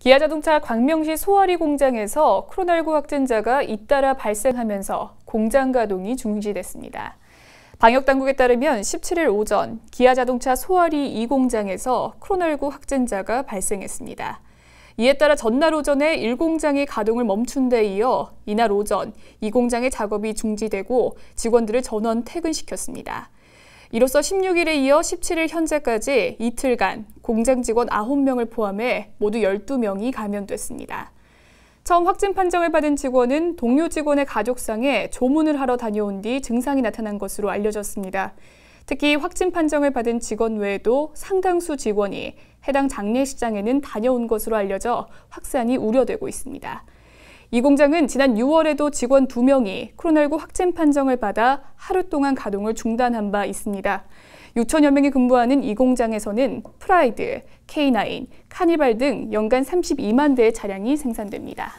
기아자동차 광명시 소아리 공장에서 코로나19 확진자가 잇따라 발생하면서 공장 가동이 중지됐습니다. 방역당국에 따르면 17일 오전 기아자동차 소아리 2공장에서 코로나19 확진자가 발생했습니다. 이에 따라 전날 오전에 1공장이 가동을 멈춘 데 이어 이날 오전 2공장의 작업이 중지되고 직원들을 전원 퇴근시켰습니다. 이로써 16일에 이어 17일 현재까지 이틀간 공장 직원 9명을 포함해 모두 12명이 감염됐습니다. 처음 확진 판정을 받은 직원은 동료 직원의 가족상에 조문을 하러 다녀온 뒤 증상이 나타난 것으로 알려졌습니다. 특히 확진 판정을 받은 직원 외에도 상당수 직원이 해당 장례식장에는 다녀온 것으로 알려져 확산이 우려되고 있습니다. 이 공장은 지난 6월에도 직원 2명이 코로나19 확진 판정을 받아 하루 동안 가동을 중단한 바 있습니다. 6천여 명이 근무하는 이 공장에서는 프라이드, K9, 카니발 등 연간 32만 대의 차량이 생산됩니다.